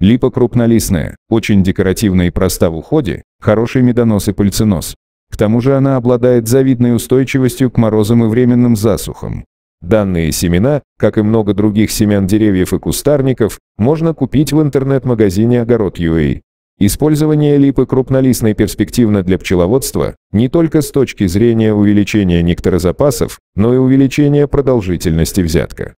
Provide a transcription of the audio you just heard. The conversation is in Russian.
Липа крупнолистная, очень декоративная и проста в уходе, хороший медонос и пыльценос. К тому же она обладает завидной устойчивостью к морозам и временным засухам. Данные семена, как и много других семян деревьев и кустарников, можно купить в интернет-магазине Огород «Огород.ua». Использование липы крупнолистной перспективно для пчеловодства не только с точки зрения увеличения нектарозапасов, но и увеличения продолжительности взятка.